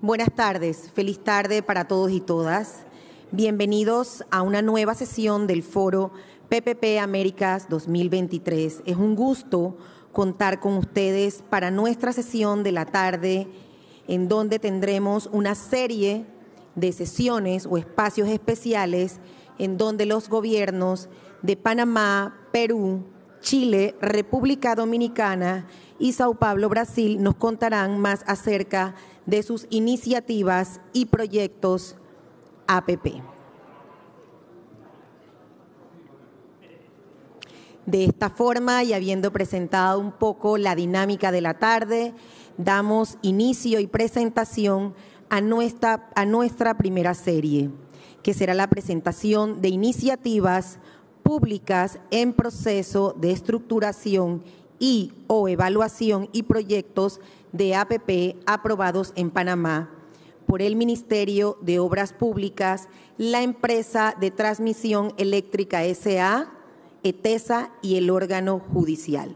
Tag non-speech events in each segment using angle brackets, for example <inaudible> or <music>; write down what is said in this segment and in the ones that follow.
Buenas tardes, feliz tarde para todos y todas. Bienvenidos a una nueva sesión del foro PPP Américas 2023. Es un gusto contar con ustedes para nuestra sesión de la tarde, en donde tendremos una serie de sesiones o espacios especiales en donde los gobiernos de Panamá, Perú, Chile, República Dominicana y Sao Paulo, Brasil, nos contarán más acerca de sus iniciativas y proyectos APP. De esta forma y habiendo presentado un poco la dinámica de la tarde, damos inicio y presentación a nuestra, a nuestra primera serie, que será la presentación de iniciativas públicas en proceso de estructuración y o evaluación y proyectos de APP aprobados en Panamá por el Ministerio de Obras Públicas, la empresa de transmisión eléctrica SA, ETESA y el órgano judicial.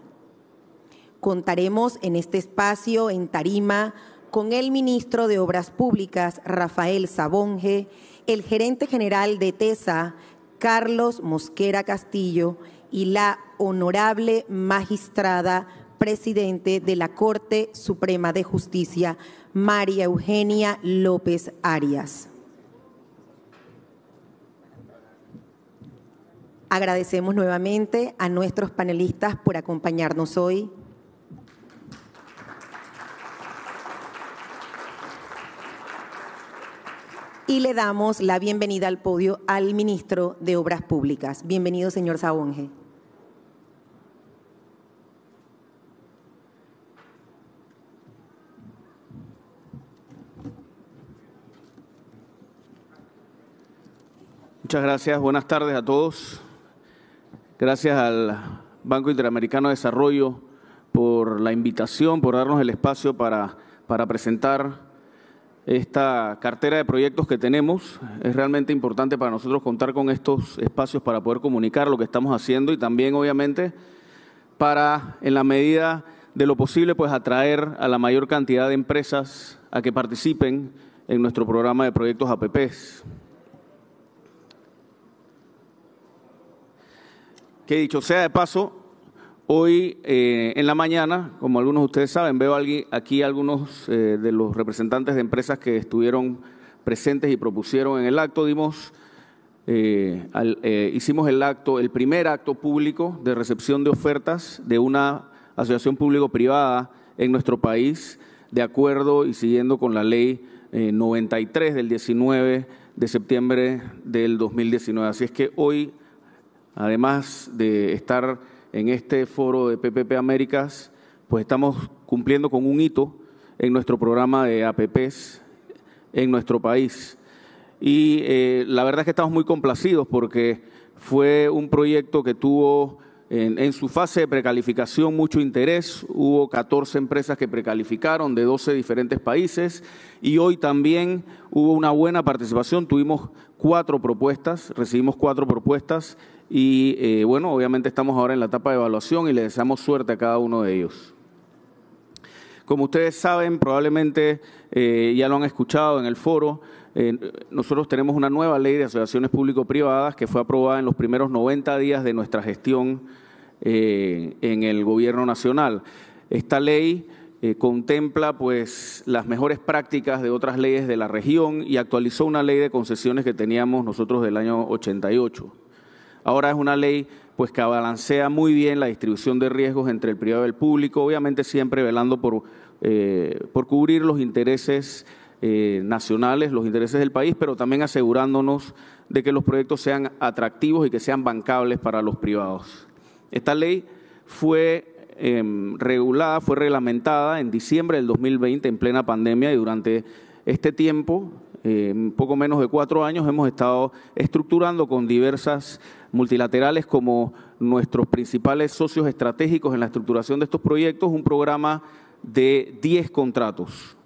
Contaremos en este espacio, en Tarima, con el ministro de Obras Públicas, Rafael Sabonge, el gerente general de ETESA, Carlos Mosquera Castillo y la honorable magistrada presidente de la Corte Suprema de Justicia, María Eugenia López Arias. Agradecemos nuevamente a nuestros panelistas por acompañarnos hoy. y le damos la bienvenida al podio al ministro de Obras Públicas. Bienvenido, señor Sabonge. Muchas gracias. Buenas tardes a todos. Gracias al Banco Interamericano de Desarrollo por la invitación, por darnos el espacio para, para presentar esta cartera de proyectos que tenemos. Es realmente importante para nosotros contar con estos espacios para poder comunicar lo que estamos haciendo y también, obviamente, para, en la medida de lo posible, pues atraer a la mayor cantidad de empresas a que participen en nuestro programa de proyectos APPs. Que dicho sea de paso, Hoy eh, en la mañana, como algunos de ustedes saben, veo aquí algunos eh, de los representantes de empresas que estuvieron presentes y propusieron en el acto. Dimos, eh, hicimos el acto, el primer acto público de recepción de ofertas de una asociación público-privada en nuestro país, de acuerdo y siguiendo con la ley 93 del 19 de septiembre del 2019. Así es que hoy, además de estar en este foro de PPP Américas, pues estamos cumpliendo con un hito en nuestro programa de APPs en nuestro país. Y eh, la verdad es que estamos muy complacidos porque fue un proyecto que tuvo en, en, su fase de precalificación mucho interés. Hubo 14 empresas que precalificaron de 12 diferentes países y hoy también hubo una buena participación. Tuvimos cuatro propuestas, recibimos cuatro propuestas y eh, bueno, obviamente estamos ahora en la etapa de evaluación y le deseamos suerte a cada uno de ellos. Como ustedes saben, probablemente eh, ya lo han escuchado en el foro, eh, nosotros tenemos una nueva ley de asociaciones público-privadas que fue aprobada en los primeros 90 días de nuestra gestión en el gobierno nacional. Esta ley contempla pues las mejores prácticas de otras leyes de la región y actualizó una ley de concesiones que teníamos nosotros del año 88. Ahora es una ley pues que balancea muy bien la distribución de riesgos entre el privado y el público, obviamente siempre velando por, eh, por cubrir los intereses eh, nacionales, los intereses del país, pero también asegurándonos de que los proyectos sean atractivos y que sean bancables para los privados. Esta ley fue em, regulada, fue reglamentada en diciembre del 2020 en plena pandemia y durante este tiempo, eh, poco menos de cuatro años, hemos estado estructurando con diversas multilaterales como nuestros principales socios estratégicos en la estructuración de estos proyectos, un programa de 10 contratos,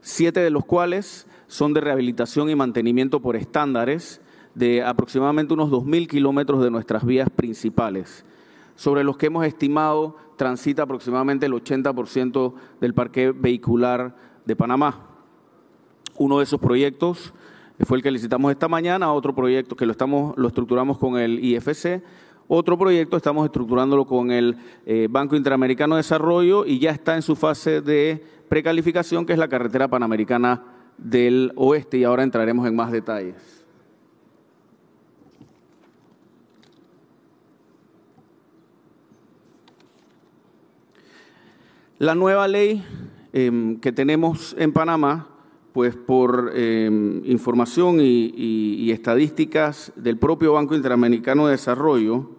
7 de los cuales son de rehabilitación y mantenimiento por estándares de aproximadamente unos 2.000 kilómetros de nuestras vías principales, sobre los que hemos estimado transita aproximadamente el 80% del parque vehicular de Panamá. Uno de esos proyectos fue el que licitamos esta mañana, otro proyecto que lo, estamos, lo estructuramos con el IFC, otro proyecto estamos estructurándolo con el eh, Banco Interamericano de Desarrollo y ya está en su fase de precalificación, que es la carretera panamericana del oeste, y ahora entraremos en más detalles. La nueva ley em, que tenemos en Panamá pues por em, información y, estadísticas del propio Banco Interamericano de Desarrollo,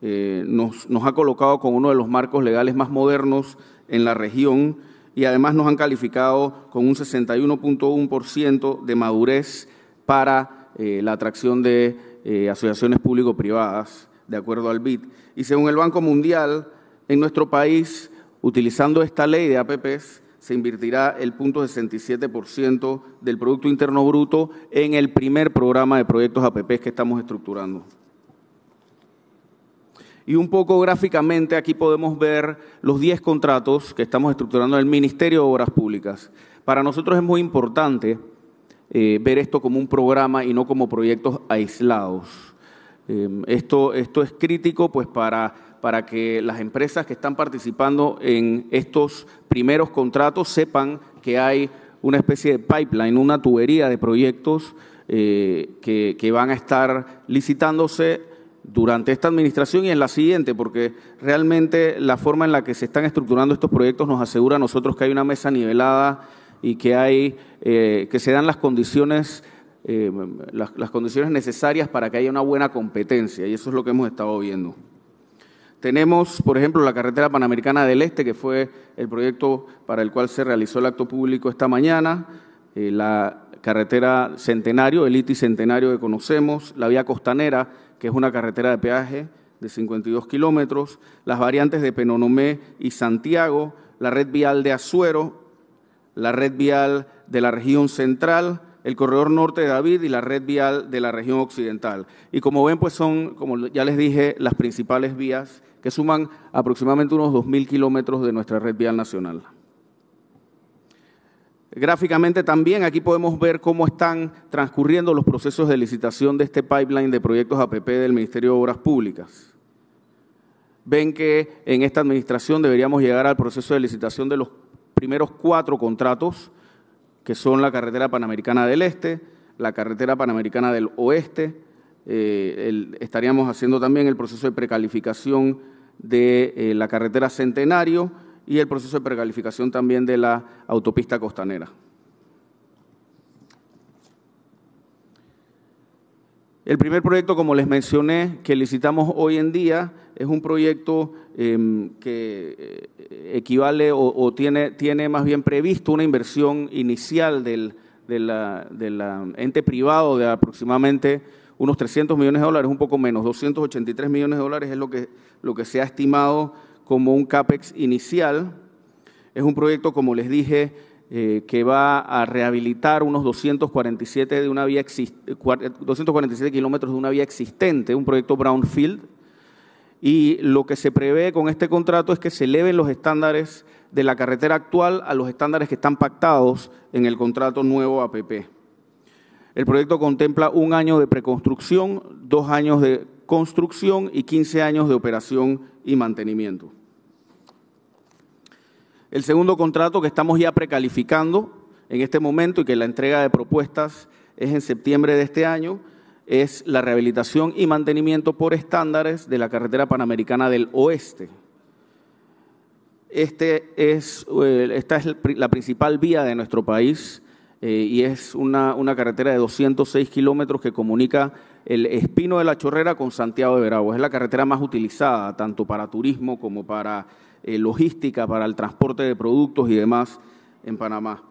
eh, nos, ha colocado con uno de los marcos legales más modernos en la región y además nos han calificado con un 61.1% de madurez para eh, la atracción de eh, asociaciones público-privadas, de acuerdo al BID. Y según el Banco Mundial, en nuestro país, utilizando esta ley de APPs, se invertirá el punto 67% del Producto Interno Bruto en el primer programa de proyectos APP que estamos estructurando. Y un poco gráficamente aquí podemos ver los 10 contratos que estamos estructurando en el Ministerio de Obras Públicas. Para nosotros es muy importante eh, ver esto como un programa y no como proyectos aislados. Eh, esto, esto es crítico pues, para para que las empresas que están participando en estos primeros contratos sepan que hay una especie de pipeline, una tubería de proyectos eh, que, van a estar licitándose durante esta administración y en la siguiente, porque realmente la forma en la que se están estructurando estos proyectos nos asegura a nosotros que hay una mesa nivelada y que hay eh, que se dan las condiciones eh, las condiciones necesarias para que haya una buena competencia y eso es lo que hemos estado viendo. Tenemos, por ejemplo, la carretera panamericana del Este, que fue el proyecto para el cual se realizó el acto público esta mañana, eh, la carretera Centenario, el ITI Centenario que conocemos, la vía costanera, que es una carretera de peaje de 52 kilómetros, las variantes de Penonomé y Santiago, la red vial de Azuero, la red vial de la región central, el corredor norte de David y la red vial de la región occidental. Y como ven, pues son, como ya les dije, las principales vías que suman aproximadamente unos 2.000 kilómetros de nuestra red vial nacional. Gráficamente también aquí podemos ver cómo están transcurriendo los procesos de licitación de este pipeline de proyectos APP del Ministerio de Obras Públicas. Ven que en esta administración deberíamos llegar al proceso de licitación de los primeros cuatro contratos, que son la carretera panamericana del Este, la carretera panamericana del Oeste, eh, estaríamos haciendo también el proceso de precalificación de eh, la carretera Centenario y el proceso de precalificación también de la autopista costanera. El primer proyecto, como les mencioné, que licitamos hoy en día es un proyecto em, que eh, equivale o, tiene, más bien previsto una inversión inicial del, ente privado de aproximadamente unos 300 millones de dólares, un poco menos, 283 millones de dólares es lo que, lo que se ha estimado como un CAPEX inicial. Es un proyecto, como les dije, eh, que va a rehabilitar unos 247, de una vía 247 kilómetros de una vía existente, un proyecto Brownfield. Y lo que se prevé con este contrato es que se eleven los estándares de la carretera actual a los estándares que están pactados en el contrato nuevo APP. El proyecto contempla un año de preconstrucción, dos años de construcción y 15 años de operación y mantenimiento. El segundo contrato que estamos ya precalificando en este momento y que la entrega de propuestas es en septiembre de este año, es la rehabilitación y mantenimiento por estándares de la carretera panamericana del oeste. Este eh, esta es la principal vía de nuestro país eh, y es una, carretera de 206 kilómetros que comunica el Espino de la Chorrera con Santiago de Veraguas. Es la carretera más utilizada tanto para turismo como para eh, logística, para el transporte de productos y demás en Panamá.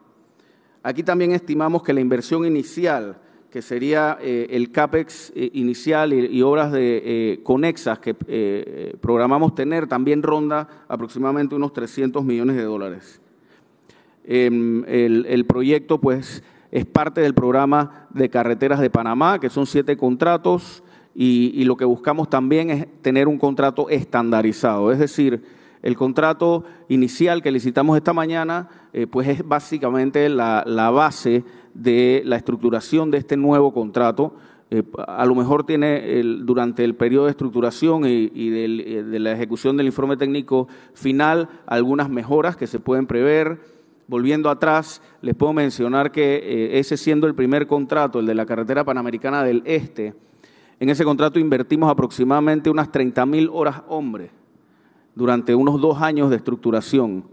Aquí también estimamos que la inversión inicial, que sería eh, el CAPEX inicial y, obras de conexas que programamos tener, también ronda aproximadamente unos 300 millones de dólares. Em, el, proyecto pues, es parte del programa de carreteras de Panamá, que son siete contratos, y, lo que buscamos también es tener un contrato estandarizado, es decir, el contrato inicial que licitamos esta mañana, eh, pues es básicamente la, base de la estructuración de este nuevo contrato. Eh, a lo mejor tiene durante el periodo de estructuración y, eh, de la ejecución del informe técnico final algunas mejoras que se pueden prever, volviendo atrás, les puedo mencionar que eh, ese siendo el primer contrato, el de la carretera panamericana del Este, en ese contrato invertimos aproximadamente unas 30.000 horas hombre durante unos dos años de estructuración.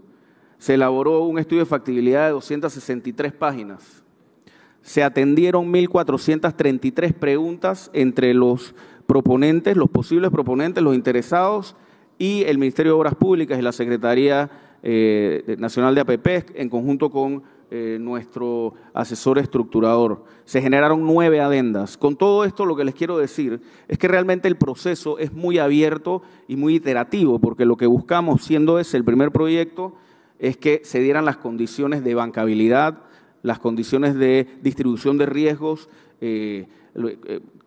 Se elaboró un estudio de factibilidad de 263 páginas. Se atendieron 1.433 preguntas entre los proponentes, los posibles proponentes, los interesados y el Ministerio de Obras Públicas y la Secretaría eh, Nacional de APP en conjunto con eh, nuestro asesor estructurador. Se generaron nueve adendas. Con todo esto lo que les quiero decir es que realmente el proceso es muy abierto y muy iterativo, porque lo que buscamos, siendo ese el primer proyecto, es que se dieran las condiciones de bancabilidad, las condiciones de distribución de riesgos, eh,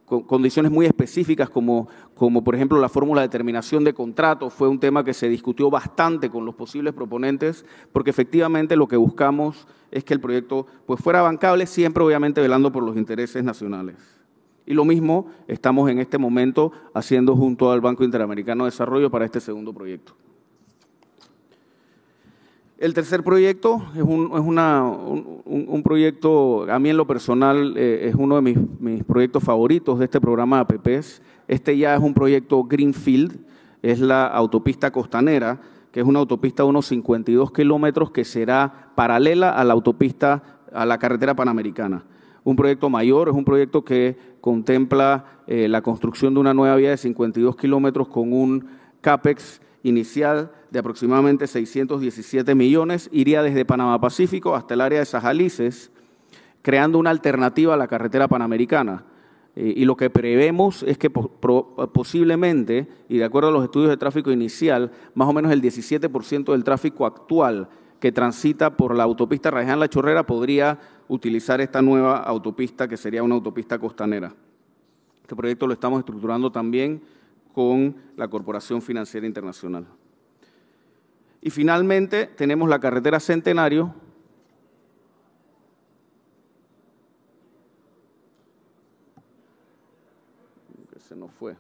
condiciones muy específicas como como por ejemplo la fórmula de terminación de contrato, fue un tema que se discutió bastante con los posibles proponentes, porque efectivamente lo que buscamos es que el proyecto pues, fuera bancable, siempre obviamente velando por los intereses nacionales. Y lo mismo estamos en este momento haciendo junto al Banco Interamericano de Desarrollo para este segundo proyecto. El tercer proyecto es, un, es una, un, proyecto, a mí en lo personal, eh, es uno de mis, mis, proyectos favoritos de este programa APPs, este ya es un proyecto Greenfield, es la autopista costanera, que es una autopista de unos 52 kilómetros que será paralela a la autopista, a la carretera panamericana. Un proyecto mayor, es un proyecto que contempla eh, la construcción de una nueva vía de 52 kilómetros con un CAPEX inicial de aproximadamente 617 millones, iría desde Panamá Pacífico hasta el área de Sajalices, creando una alternativa a la carretera panamericana. Eh, y lo que prevemos es que posiblemente, y de acuerdo a los estudios de tráfico inicial, más o menos el 17% del tráfico actual que transita por la autopista Raján La Chorrera podría utilizar esta nueva autopista que sería una autopista costanera. Este proyecto lo estamos estructurando también con la Corporación Financiera Internacional. Y finalmente tenemos la carretera Centenario, no fue.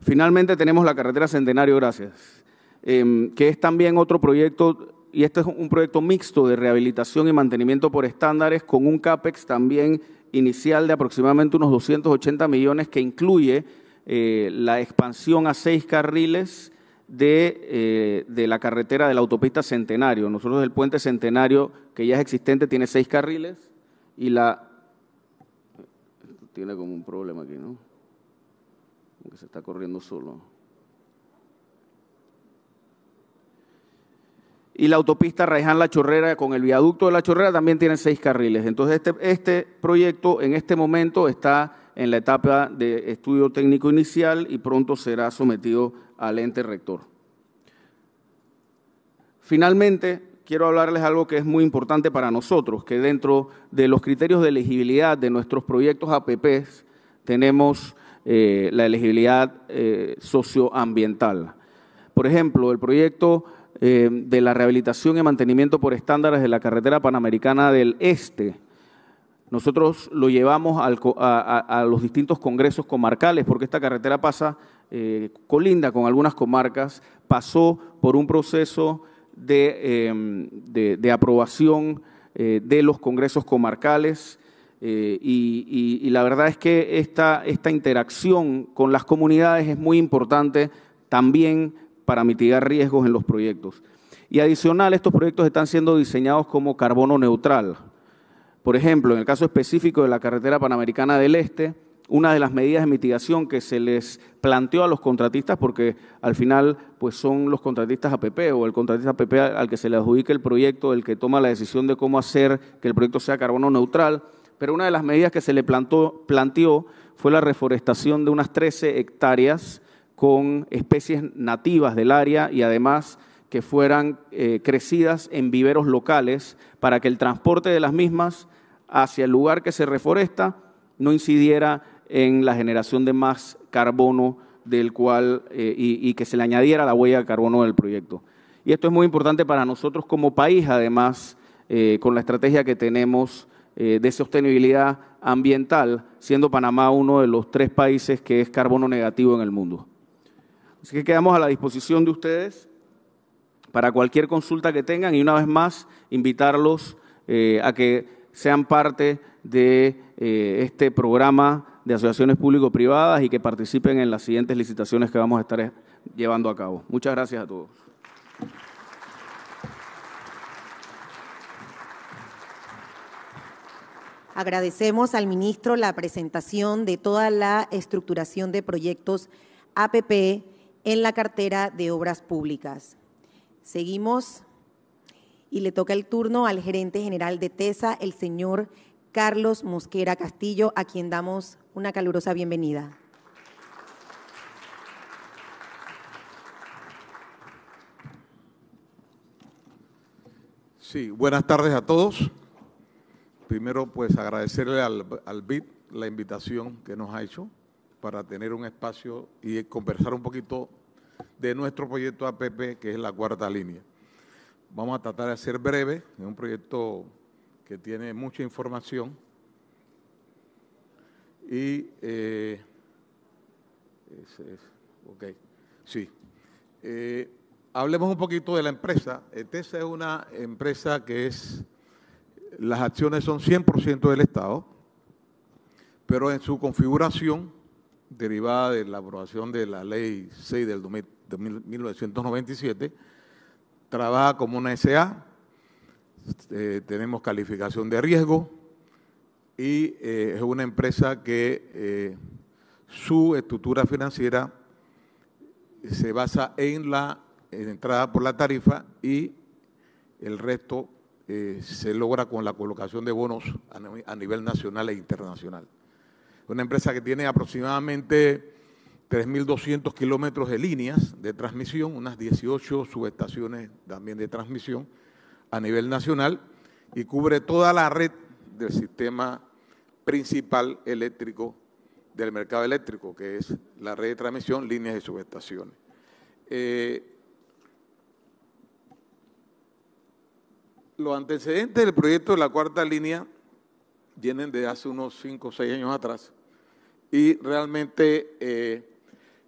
Finalmente tenemos la carretera Centenario, gracias, em, que es también otro proyecto, y este es un proyecto mixto de rehabilitación y mantenimiento por estándares con un CAPEX también inicial de aproximadamente unos 280 millones que incluye eh, la expansión a seis carriles de, eh, de, la carretera de la autopista Centenario. Nosotros el puente Centenario, que ya es existente, tiene seis carriles y la tiene como un problema aquí, ¿no? que se está corriendo solo. Y la autopista Raiján-La Chorrera con el viaducto de La Chorrera también tiene seis carriles. Entonces este, este proyecto en este momento está en la etapa de estudio técnico inicial y pronto será sometido al ente rector. Finalmente, quiero hablarles algo que es muy importante para nosotros, que dentro de los criterios de elegibilidad de nuestros proyectos APPs tenemos eh, la elegibilidad eh, socioambiental. Por ejemplo, el proyecto eh, de la rehabilitación y mantenimiento por estándares de la carretera panamericana del Este, nosotros lo llevamos a, los distintos congresos comarcales, porque esta carretera pasa, colinda con algunas comarcas, pasó por un proceso Em, de, aprobación eh, de los congresos comarcales. Eh, y, y, y, la verdad es que esta, esta interacción con las comunidades es muy importante también para mitigar riesgos en los proyectos. Y adicional, estos proyectos están siendo diseñados como carbono neutral. Por ejemplo, en el caso específico de la carretera panamericana del Este, una de las medidas de mitigación que se les planteó a los contratistas, porque al final pues son los contratistas APP o el contratista APP al que se le adjudica el proyecto, el que toma la decisión de cómo hacer que el proyecto sea carbono neutral, pero una de las medidas que se le planteó fue la reforestación de unas 13 hectáreas con especies nativas del área y además que fueran eh, crecidas en viveros locales para que el transporte de las mismas hacia el lugar que se reforesta no incidiera en la generación de más carbono del cual eh, y, que se le añadiera la huella de carbono del proyecto. Y esto es muy importante para nosotros como país, además, eh, con la estrategia que tenemos eh, de sostenibilidad ambiental, siendo Panamá uno de los tres países que es carbono negativo en el mundo. Así que quedamos a la disposición de ustedes para cualquier consulta que tengan y una vez más invitarlos a que sean parte de este programa de asociaciones público-privadas y que participen en las siguientes licitaciones que vamos a estar eh, llevando a cabo. Muchas gracias a todos. Agradecemos al ministro la presentación de toda la estructuración de proyectos APP en la cartera de Obras Públicas. Seguimos y le toca el turno al gerente general de TESA, el señor Carlos Mosquera Castillo, a quien damos una calurosa bienvenida. Sí, buenas tardes a todos. Primero, pues agradecerle al, al BID la invitación que nos ha hecho para tener un espacio y conversar un poquito de nuestro proyecto APP, que es la cuarta línea. Vamos a tratar de ser breve, es un proyecto que tiene mucha información y, eh, sí. Eh, hablemos un poquito de la empresa. ETESA es una empresa que es, las acciones son 100% del Estado, pero en su configuración, derivada de la aprobación de la ley 6 del 1997, trabaja como una SA, eh, tenemos calificación de riesgo, y eh, es una empresa que eh, su estructura financiera se basa en la entrada por la tarifa y el resto eh, se logra con la colocación de bonos a, nivel nacional e internacional. Una empresa que tiene aproximadamente 3.200 kilómetros de líneas de transmisión, unas 18 subestaciones también de transmisión a nivel nacional y cubre toda la red del sistema principal eléctrico del mercado eléctrico, que es la red de transmisión, líneas y subestaciones. Eh, los antecedentes del proyecto de la cuarta línea vienen de hace unos 5 o 6 años atrás y realmente eh,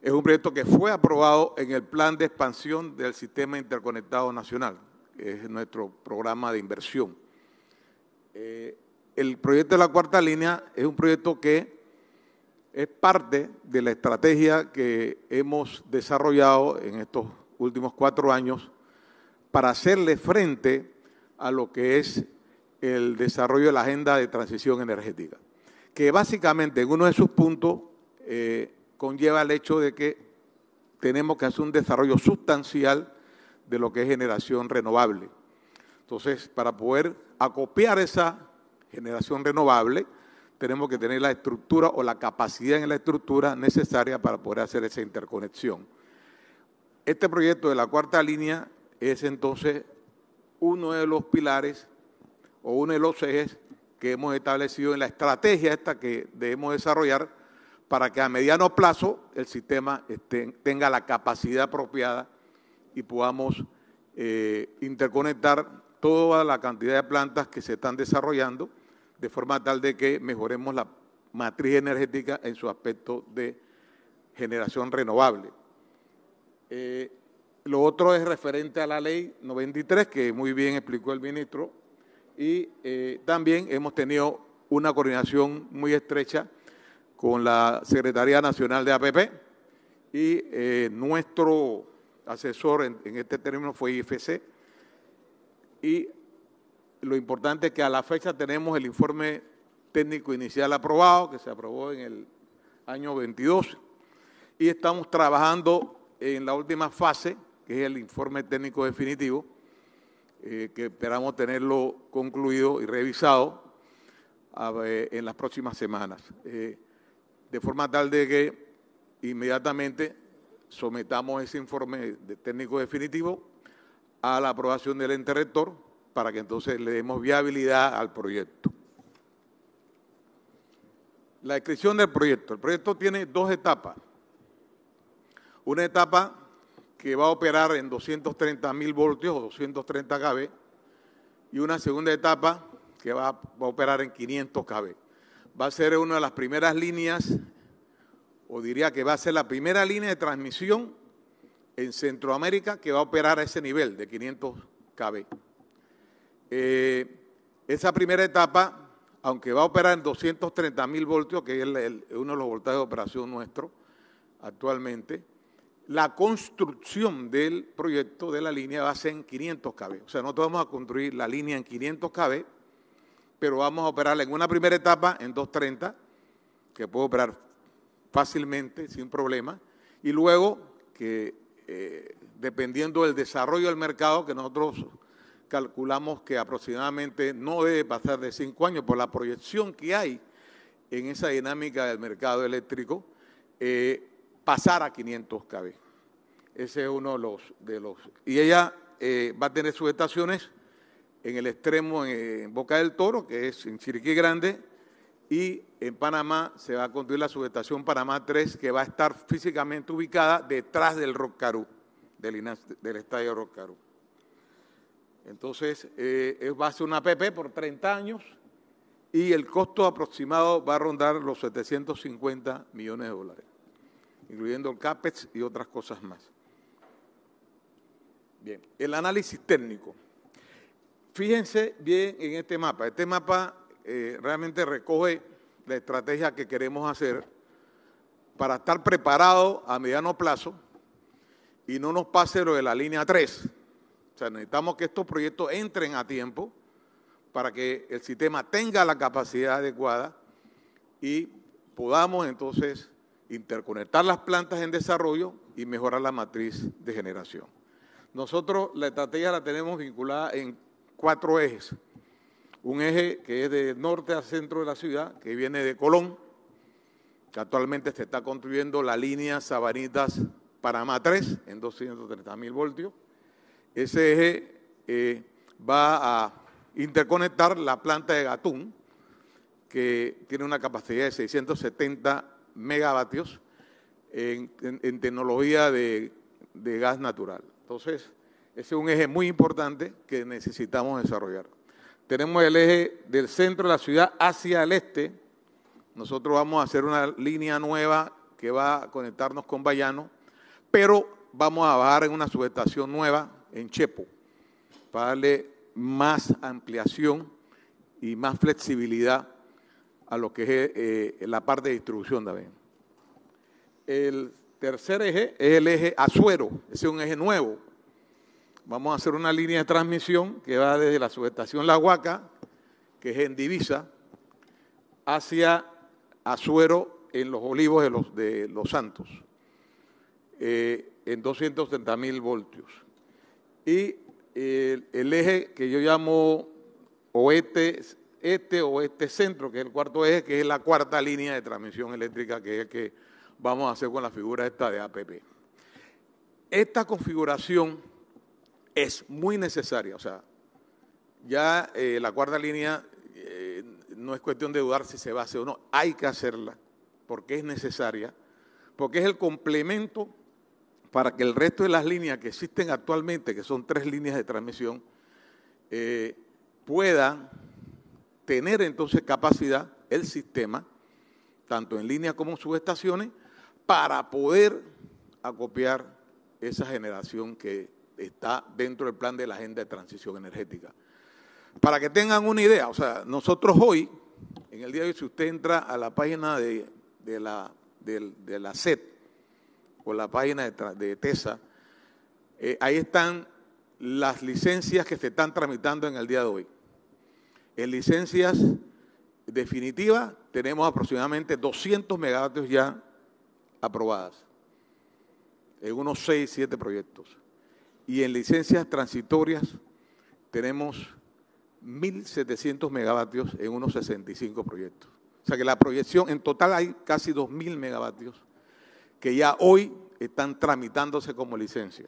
es un proyecto que fue aprobado en el plan de expansión del sistema interconectado nacional, que es nuestro programa de inversión. Eh, el proyecto de la cuarta línea es un proyecto que es parte de la estrategia que hemos desarrollado en estos últimos cuatro años para hacerle frente a lo que es el desarrollo de la agenda de transición energética, que básicamente en uno de sus puntos eh, conlleva el hecho de que tenemos que hacer un desarrollo sustancial de lo que es generación renovable. Entonces, para poder acopiar esa generación renovable, tenemos que tener la estructura o la capacidad en la estructura necesaria para poder hacer esa interconexión. Este proyecto de la cuarta línea es entonces uno de los pilares o uno de los ejes que hemos establecido en la estrategia esta que debemos desarrollar para que a mediano plazo el sistema tenga la capacidad apropiada y podamos eh, interconectar toda la cantidad de plantas que se están desarrollando de forma tal de que mejoremos la matriz energética en su aspecto de generación renovable. Eh, lo otro es referente a la ley 93, que muy bien explicó el ministro, y eh, también hemos tenido una coordinación muy estrecha con la Secretaría Nacional de APP y eh, nuestro asesor en, este término fue IFC y lo importante es que a la fecha tenemos el informe técnico inicial aprobado, que se aprobó en el año 22, y estamos trabajando en la última fase, que es el informe técnico definitivo, eh, que esperamos tenerlo concluido y revisado en las próximas semanas, eh, de forma tal de que inmediatamente sometamos ese informe técnico definitivo a la aprobación del ente rector para que entonces le demos viabilidad al proyecto. La descripción del proyecto. El proyecto tiene dos etapas. Una etapa que va a operar en 230 mil voltios o 230 KB y una segunda etapa que va a, operar en 500 KB. Va a ser una de las primeras líneas, o diría que va a ser la primera línea de transmisión en Centroamérica que va a operar a ese nivel de 500 KB. Eh, esa primera etapa, aunque va a operar en 230 mil voltios, que es uno de los voltajes de operación nuestro actualmente, la construcción del proyecto de la línea va a ser en 500 kV. O sea, nosotros vamos a construir la línea en 500 kV, pero vamos a operarla en una primera etapa en 230, que puede operar fácilmente, sin problema, y luego que eh, dependiendo del desarrollo del mercado, que nosotros calculamos que aproximadamente no debe pasar de cinco años por la proyección que hay en esa dinámica del mercado eléctrico, eh, pasar a 500 kV. Ese es uno de los... y ella eh, va a tener sus en el extremo eh, en, Boca del Toro, que es en Chiriquí Grande, y en Panamá se va a construir la subestación Panamá 3, que va a estar físicamente ubicada detrás del Rock del, del estadio Rock entonces, va eh, a ser una PP por 30 años y el costo aproximado va a rondar los 750 millones de dólares, incluyendo el CAPEX y otras cosas más. Bien, el análisis técnico. Fíjense bien en este mapa. Este mapa eh, realmente recoge la estrategia que queremos hacer para estar preparado a mediano plazo y no nos pase lo de la línea 3, sea, necesitamos que estos proyectos entren a tiempo para que el sistema tenga la capacidad adecuada y podamos entonces interconectar las plantas en desarrollo y mejorar la matriz de generación. Nosotros la estrategia la tenemos vinculada en cuatro ejes. Un eje que es de norte a centro de la ciudad, que viene de Colón, que actualmente se está construyendo la línea Sabanitas-Panamá 3 en 230 mil voltios ese eje eh, va a interconectar la planta de Gatún, que tiene una capacidad de 670 megavatios en, tecnología de, de gas natural. Entonces, ese es un eje muy importante que necesitamos desarrollar. Tenemos el eje del centro de la ciudad hacia el este. Nosotros vamos a hacer una línea nueva que va a conectarnos con Bayano, pero vamos a bajar en una subestación nueva en Chepo, para darle más ampliación y más flexibilidad a lo que es eh, la parte de distribución también. El tercer eje es el eje Azuero, ese es un eje nuevo. Vamos a hacer una línea de transmisión que va desde la subestación La Huaca, que es en Divisa, hacia Azuero en los olivos de los, de los Santos, eh, en 230 mil voltios y el, eje que yo llamo oeste, este este centro, que es el cuarto eje, que es la cuarta línea de transmisión eléctrica, que es que vamos a hacer con la figura esta de APP. Esta configuración es muy necesaria, o sea, ya eh, la cuarta línea eh, no es cuestión de dudar si se va a hacer o no, hay que hacerla porque es necesaria, porque es el complemento para que el resto de las líneas que existen actualmente, que son tres líneas de transmisión, eh, puedan tener entonces capacidad el sistema, tanto en línea como en subestaciones, para poder acopiar esa generación que está dentro del plan de la agenda de transición energética. Para que tengan una idea, o sea, nosotros hoy, en el día de hoy, si usted entra a la página de, la, de, la la página de, TESA, eh, ahí están las licencias que se están tramitando en el día de hoy. En licencias definitivas tenemos aproximadamente 200 megavatios ya aprobadas, en unos 6, 7 proyectos. Y en licencias transitorias tenemos 1.700 megavatios en unos 65 proyectos. O sea que la proyección, en total hay casi 2.000 megavatios que ya hoy están tramitándose como licencia.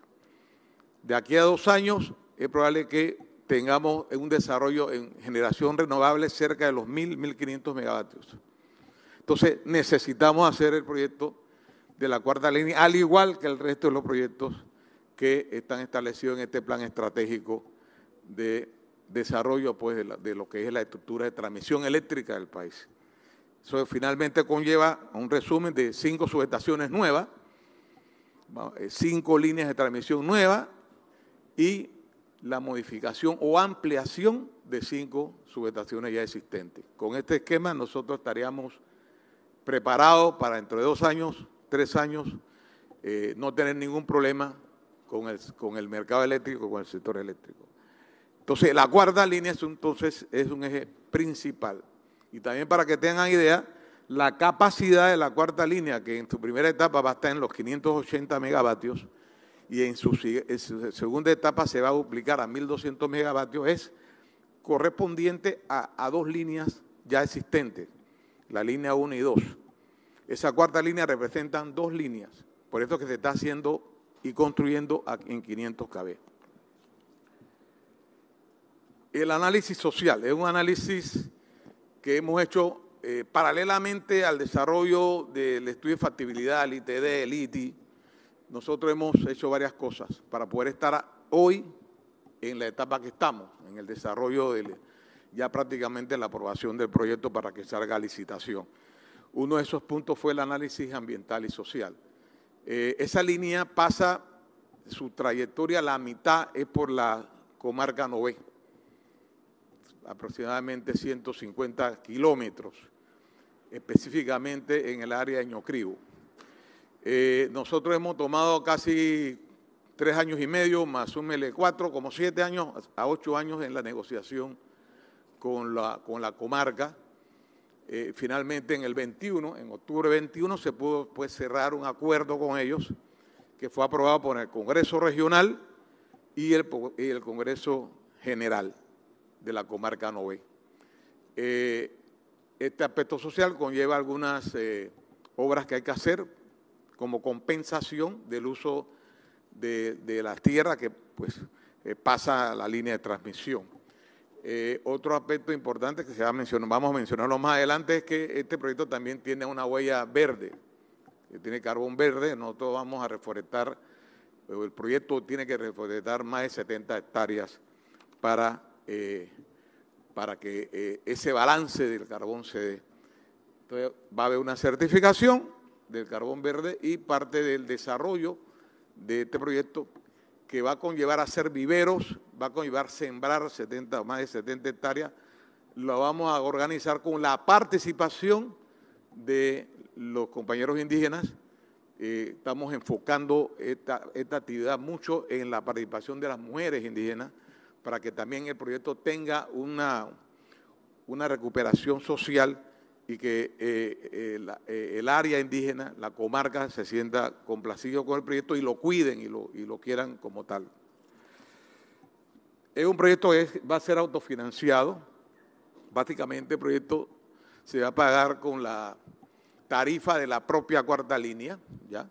De aquí a dos años es probable que tengamos un desarrollo en generación renovable cerca de los 1.000, 1.500 megavatios. Entonces necesitamos hacer el proyecto de la cuarta línea, al igual que el resto de los proyectos que están establecidos en este plan estratégico de desarrollo pues, de lo que es la estructura de transmisión eléctrica del país. Eso finalmente conlleva un resumen de cinco subestaciones nuevas, eh, cinco líneas de transmisión nuevas y la modificación o ampliación de cinco subestaciones ya existentes. Con este esquema nosotros estaríamos preparados para dentro de dos años, tres años, eh, no tener ningún problema con el, con el mercado eléctrico, con el sector eléctrico. Entonces, la cuarta línea entonces es un eje principal. Y también para que tengan idea, la capacidad de la cuarta línea, que en su primera etapa va a estar en los 580 megavatios, y en su, segunda etapa se va a duplicar a 1.200 megavatios, es correspondiente a, a dos líneas ya existentes, la línea 1 y 2. Esa cuarta línea representan dos líneas, por eso que se está haciendo y construyendo en 500 kb. El análisis social es un análisis que hemos hecho eh, paralelamente al desarrollo del estudio de factibilidad, el ITD, el ITI, nosotros hemos hecho varias cosas para poder estar hoy en la etapa que estamos, en el desarrollo del, ya prácticamente la aprobación del proyecto para que salga licitación. Uno de esos puntos fue el análisis ambiental y social. Eh, esa línea pasa, su trayectoria, la mitad es por la comarca Nové aproximadamente 150 kilómetros, específicamente en el área de Ñocribo. Eh, nosotros hemos tomado casi tres años y medio, más un ml cuatro, como siete años a ocho años en la negociación con la, comarca. Eh, finalmente en el 21, en octubre 21, se pudo pues, cerrar un acuerdo con ellos que fue aprobado por el Congreso Regional y el Congreso General de la comarca Nové. Eh, este aspecto social conlleva algunas eh, obras que hay que hacer como compensación del uso de, de las tierras que pues, eh, pasa a la línea de transmisión. otro aspecto importante que se va a mencionar, vamos a mencionarlo más adelante es que este proyecto también tiene una huella verde, que tiene carbón verde, nosotros vamos a reforestar, el proyecto tiene que reforestar más de 70 hectáreas para eh, para que eh, ese balance del carbón se dé. Entonces va a haber una certificación del carbón verde y parte del desarrollo de este proyecto que va a conllevar a hacer viveros, va a conllevar sembrar 70, más de 70 hectáreas, lo vamos a organizar con la participación de los compañeros indígenas. Eh, estamos enfocando esta actividad mucho en la participación de las mujeres indígenas, para que también el proyecto tenga una, recuperación social y que eh, eh, eh, el área indígena, la comarca, se sienta complacido con el proyecto y lo cuiden y lo, quieran como tal. Es un proyecto que va a ser autofinanciado. Básicamente el proyecto se va a pagar con la tarifa de la propia cuarta línea, ¿ya?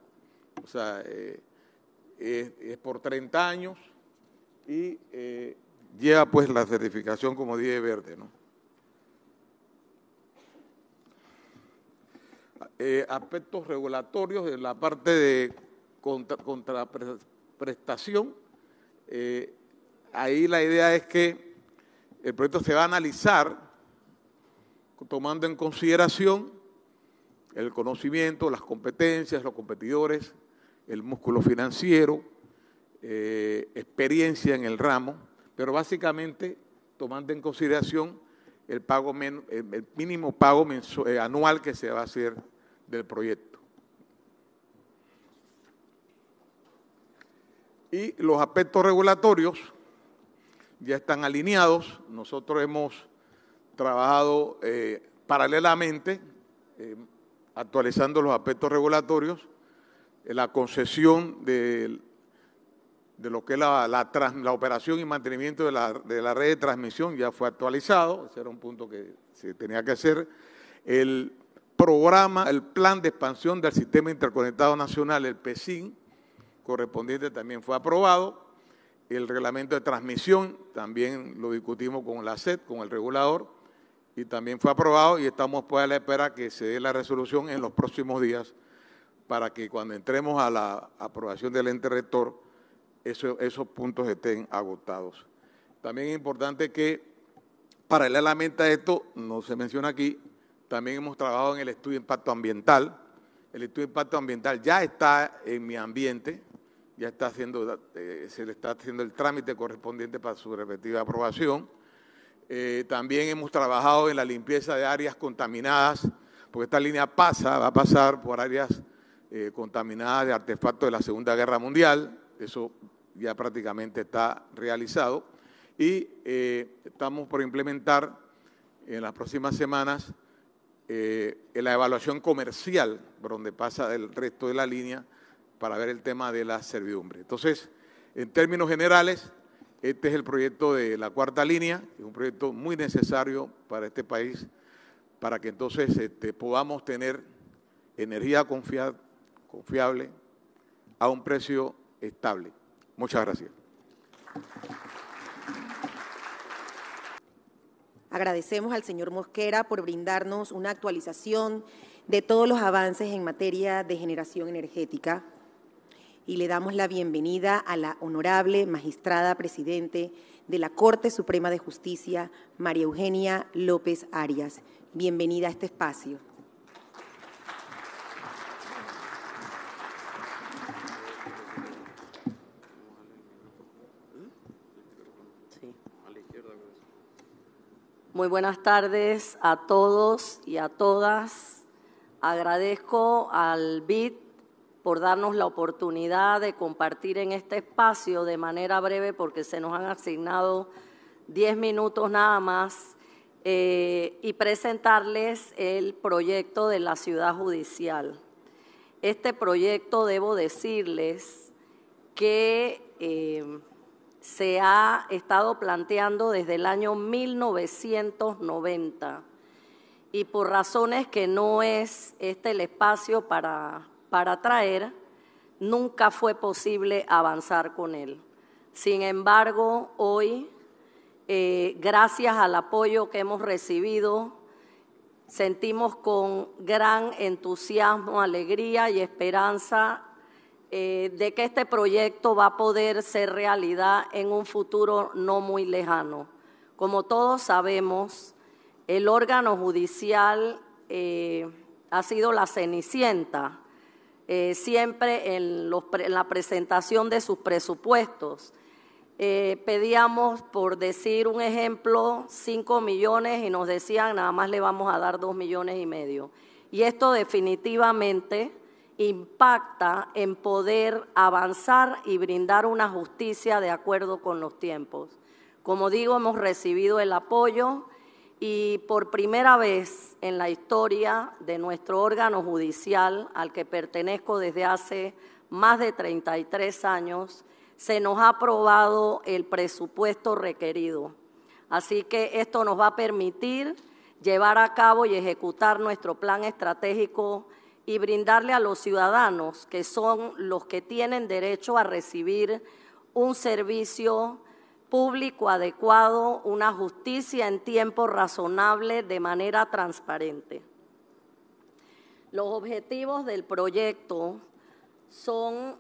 O sea, es, es por 30 años, y eh, lleva pues la certificación como 10 verde. ¿no? Eh, aspectos regulatorios en la parte de contraprestación. Eh, ahí la idea es que el proyecto se va a analizar tomando en consideración el conocimiento, las competencias, los competidores, el músculo financiero, eh, experiencia en el ramo, pero básicamente tomando en consideración el, pago el mínimo pago mensual, eh, anual que se va a hacer del proyecto. Y los aspectos regulatorios ya están alineados. Nosotros hemos trabajado eh, paralelamente, actualizando los aspectos regulatorios, la concesión del de lo que es la, operación y mantenimiento de la, red de transmisión, ya fue actualizado, ese era un punto que se tenía que hacer. El programa, el plan de expansión del Sistema Interconectado Nacional, el PESIN, correspondiente también fue aprobado. El reglamento de transmisión también lo discutimos con la SED, con el regulador, y también fue aprobado y estamos pues a la espera que se dé la resolución en los próximos días para que cuando entremos a la aprobación del ente rector, esos puntos estén agotados. También es importante que, paralelamente a esto, no se menciona aquí, también hemos trabajado en el estudio de impacto ambiental. El estudio de impacto ambiental ya está en mi ambiente, ya está haciendo, eh, se le está haciendo el trámite correspondiente para su respectiva aprobación. Eh, también hemos trabajado en la limpieza de áreas contaminadas, porque esta línea pasa, va a pasar por áreas eh, contaminadas de artefactos de la Segunda Guerra Mundial eso ya prácticamente está realizado. Y eh, estamos por implementar en las próximas semanas eh, la evaluación comercial, donde pasa el resto de la línea, para ver el tema de la servidumbre. Entonces, en términos generales, este es el proyecto de la cuarta línea, es un proyecto muy necesario para este país, para que entonces este, podamos tener energía confiable a un precio estable. Muchas gracias. Agradecemos al señor Mosquera por brindarnos una actualización de todos los avances en materia de generación energética y le damos la bienvenida a la honorable magistrada presidente de la Corte Suprema de Justicia, María Eugenia López Arias. Bienvenida a este espacio. Muy buenas tardes a todos y a todas. Agradezco al BID por darnos la oportunidad de compartir en este espacio de manera breve, porque se nos han asignado 10 minutos nada más, eh, y presentarles el proyecto de la ciudad judicial. Este proyecto, debo decirles que... Eh, se ha estado planteando desde el año 1990 y por razones que no es este el espacio para, para traer, nunca fue posible avanzar con él. Sin embargo, hoy, eh, gracias al apoyo que hemos recibido, sentimos con gran entusiasmo, alegría y esperanza eh, de que este proyecto va a poder ser realidad en un futuro no muy lejano. Como todos sabemos, el órgano judicial eh, ha sido la cenicienta, eh, siempre en, en, la presentación de sus presupuestos. pedíamos, por decir un ejemplo, 5 millones y nos decían nada más le vamos a dar 2 millones y medio. Y esto definitivamente impacta en poder avanzar y brindar una justicia de acuerdo con los tiempos. Como digo, hemos recibido el apoyo y por primera vez en la historia de nuestro órgano judicial, al que pertenezco desde hace más de 33 años, se nos ha aprobado el presupuesto requerido. Así que esto nos va a permitir llevar a cabo y ejecutar nuestro plan estratégico y brindarle a los ciudadanos, que son los que tienen derecho a recibir un servicio público adecuado, una justicia en tiempo razonable de manera transparente. Los objetivos del proyecto son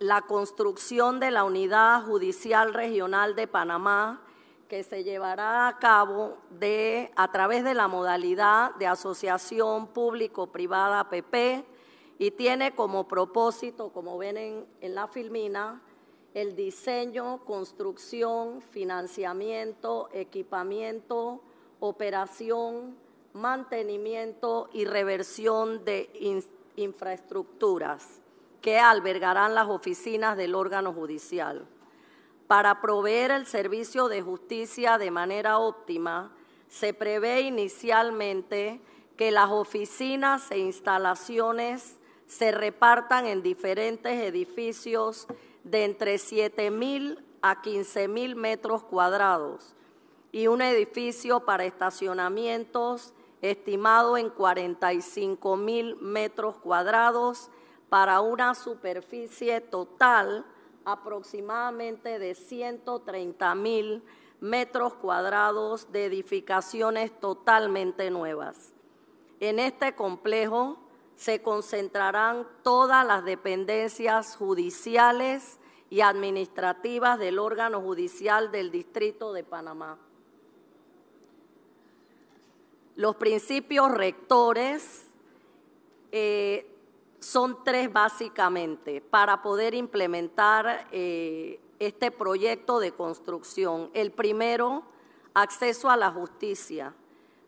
la construcción de la Unidad Judicial Regional de Panamá que se llevará a cabo de, a través de la modalidad de asociación público-privada PP y tiene como propósito, como ven en, la filmina, el diseño, construcción, financiamiento, equipamiento, operación, mantenimiento y reversión de infraestructuras que albergarán las oficinas del órgano judicial. Para proveer el servicio de justicia de manera óptima, se prevé inicialmente que las oficinas e instalaciones se repartan en diferentes edificios de entre 7.000 a 15.000 metros cuadrados y un edificio para estacionamientos estimado en 45.000 metros cuadrados para una superficie total aproximadamente de 130 mil metros cuadrados de edificaciones totalmente nuevas. En este complejo se concentrarán todas las dependencias judiciales y administrativas del órgano judicial del Distrito de Panamá. Los principios rectores eh, son tres básicamente para poder implementar eh, este proyecto de construcción. El primero, acceso a la justicia.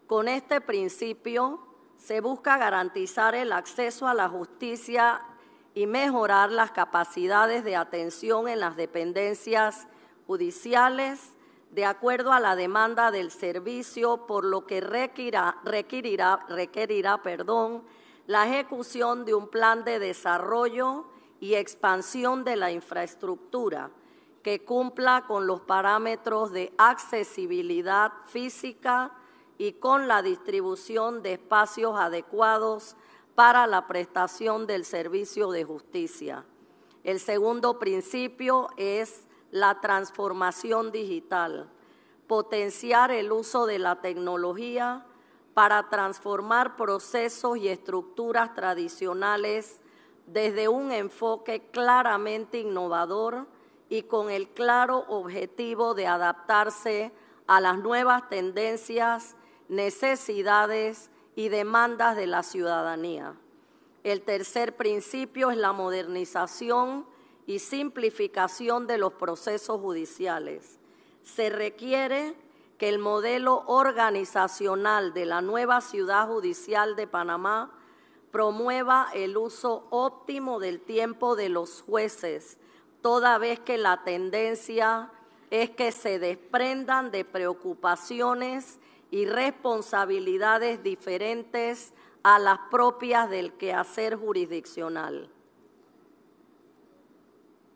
Con este principio se busca garantizar el acceso a la justicia y mejorar las capacidades de atención en las dependencias judiciales de acuerdo a la demanda del servicio, por lo que requerirá, requerirá perdón, la ejecución de un plan de desarrollo y expansión de la infraestructura que cumpla con los parámetros de accesibilidad física y con la distribución de espacios adecuados para la prestación del servicio de justicia. El segundo principio es la transformación digital, potenciar el uso de la tecnología para transformar procesos y estructuras tradicionales desde un enfoque claramente innovador y con el claro objetivo de adaptarse a las nuevas tendencias, necesidades y demandas de la ciudadanía. El tercer principio es la modernización y simplificación de los procesos judiciales. Se requiere que el modelo organizacional de la nueva ciudad judicial de Panamá promueva el uso óptimo del tiempo de los jueces, toda vez que la tendencia es que se desprendan de preocupaciones y responsabilidades diferentes a las propias del quehacer jurisdiccional.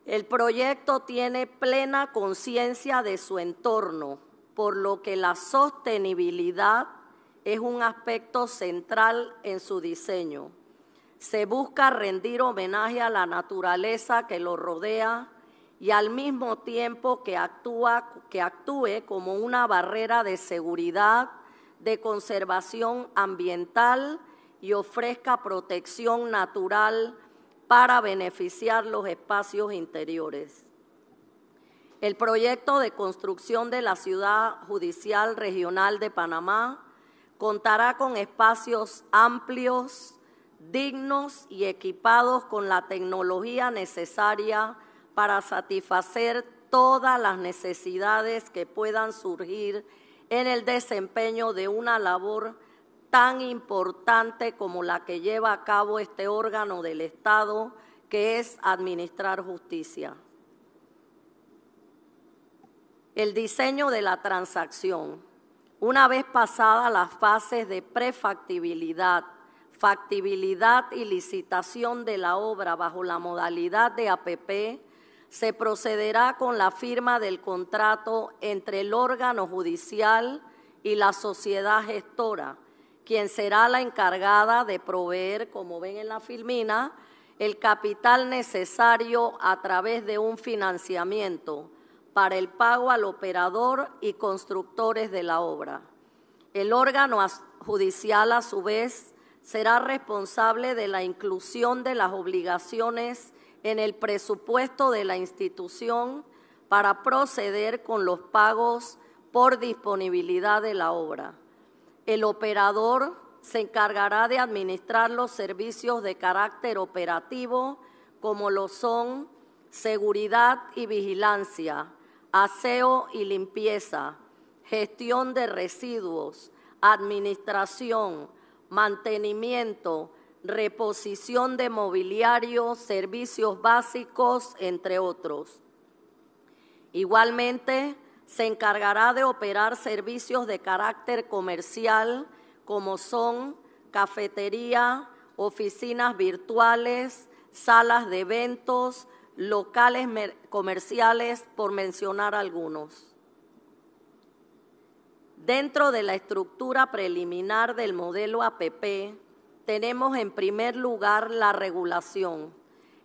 El proyecto tiene plena conciencia de su entorno por lo que la sostenibilidad es un aspecto central en su diseño. Se busca rendir homenaje a la naturaleza que lo rodea y al mismo tiempo que, actúe como una barrera de seguridad, de conservación ambiental y ofrezca protección natural para beneficiar los espacios interiores el proyecto de construcción de la Ciudad Judicial Regional de Panamá contará con espacios amplios, dignos y equipados con la tecnología necesaria para satisfacer todas las necesidades que puedan surgir en el desempeño de una labor tan importante como la que lleva a cabo este órgano del Estado, que es administrar justicia el diseño de la transacción. Una vez pasadas las fases de prefactibilidad, factibilidad y licitación de la obra bajo la modalidad de APP, se procederá con la firma del contrato entre el órgano judicial y la sociedad gestora, quien será la encargada de proveer, como ven en la filmina, el capital necesario a través de un financiamiento para el pago al operador y constructores de la obra. El órgano judicial, a su vez, será responsable de la inclusión de las obligaciones en el presupuesto de la institución para proceder con los pagos por disponibilidad de la obra. El operador se encargará de administrar los servicios de carácter operativo, como lo son seguridad y vigilancia, aseo y limpieza, gestión de residuos, administración, mantenimiento, reposición de mobiliario, servicios básicos, entre otros. Igualmente, se encargará de operar servicios de carácter comercial como son cafetería, oficinas virtuales, salas de eventos, locales comerciales, por mencionar algunos. Dentro de la estructura preliminar del modelo APP, tenemos en primer lugar la regulación,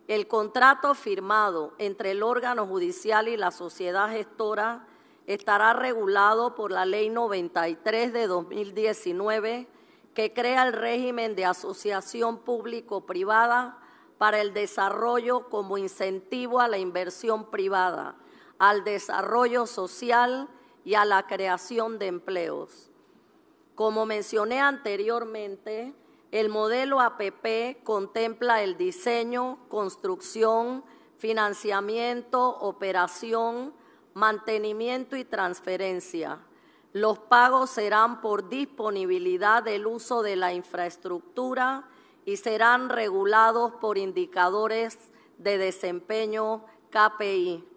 el contrato firmado entre el órgano judicial y la sociedad gestora estará regulado por la Ley 93 de 2019, que crea el régimen de asociación público-privada para el desarrollo como incentivo a la inversión privada, al desarrollo social y a la creación de empleos. Como mencioné anteriormente, el modelo APP contempla el diseño, construcción, financiamiento, operación, mantenimiento y transferencia. Los pagos serán por disponibilidad del uso de la infraestructura y serán regulados por indicadores de desempeño KPI.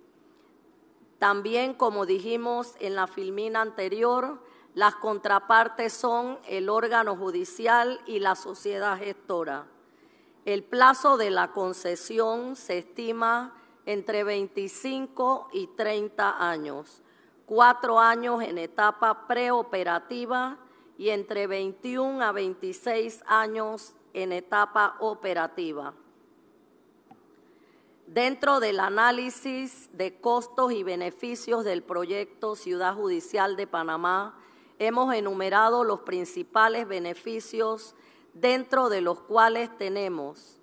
También, como dijimos en la filmina anterior, las contrapartes son el órgano judicial y la sociedad gestora. El plazo de la concesión se estima entre 25 y 30 años, cuatro años en etapa preoperativa y entre 21 a 26 años en etapa operativa. Dentro del análisis de costos y beneficios del proyecto Ciudad Judicial de Panamá, hemos enumerado los principales beneficios dentro de los cuales tenemos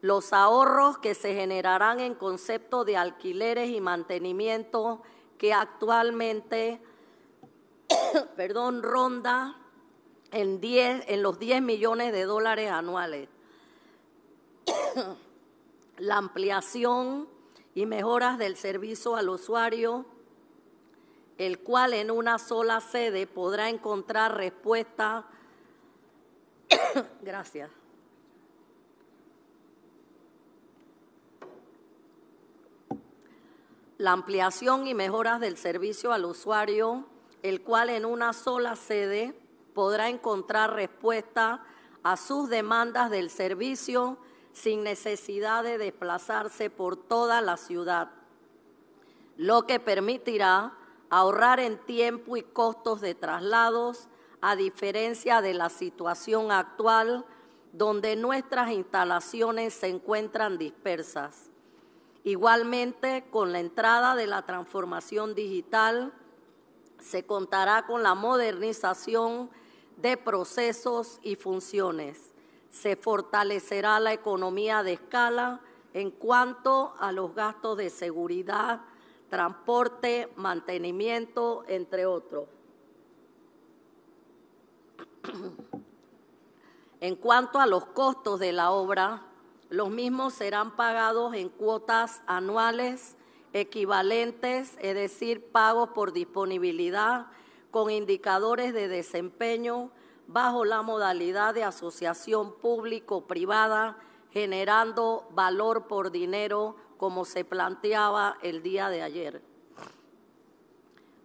los ahorros que se generarán en concepto de alquileres y mantenimiento que actualmente <coughs> perdón, ronda en, los 10 millones de dólares anuales. <coughs> la ampliación y mejoras del servicio al usuario, el cual en una sola sede podrá encontrar respuesta. <coughs> Gracias. La ampliación y mejoras del servicio al usuario, el cual en una sola sede podrá encontrar respuesta a sus demandas del servicio sin necesidad de desplazarse por toda la ciudad, lo que permitirá ahorrar en tiempo y costos de traslados, a diferencia de la situación actual donde nuestras instalaciones se encuentran dispersas. Igualmente, con la entrada de la transformación digital, se contará con la modernización de procesos y funciones. Se fortalecerá la economía de escala en cuanto a los gastos de seguridad, transporte, mantenimiento, entre otros. <clears throat> En cuanto a los costos de la obra, los mismos serán pagados en cuotas anuales equivalentes, es decir, pagos por disponibilidad con indicadores de desempeño bajo la modalidad de asociación público-privada, generando valor por dinero como se planteaba el día de ayer.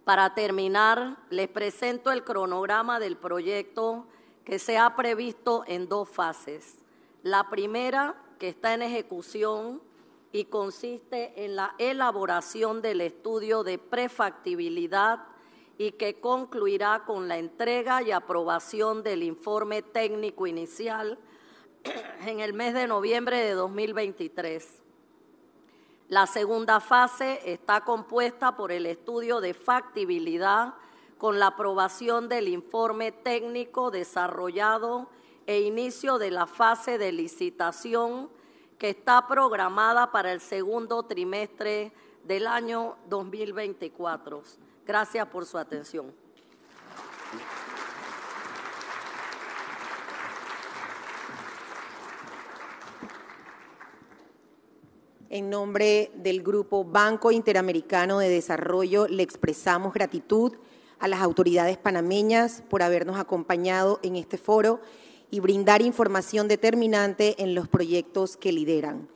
Para terminar, les presento el cronograma del proyecto que se ha previsto en dos fases. La primera, que está en ejecución y consiste en la elaboración del estudio de prefactibilidad y que concluirá con la entrega y aprobación del informe técnico inicial <clears throat> en el mes de noviembre de 2023. La segunda fase está compuesta por el estudio de factibilidad con la aprobación del informe técnico desarrollado e inicio de la fase de licitación que está programada para el segundo trimestre del año 2024. Gracias por su atención. En nombre del Grupo Banco Interamericano de Desarrollo, le expresamos gratitud a las autoridades panameñas por habernos acompañado en este foro y brindar información determinante en los proyectos que lideran.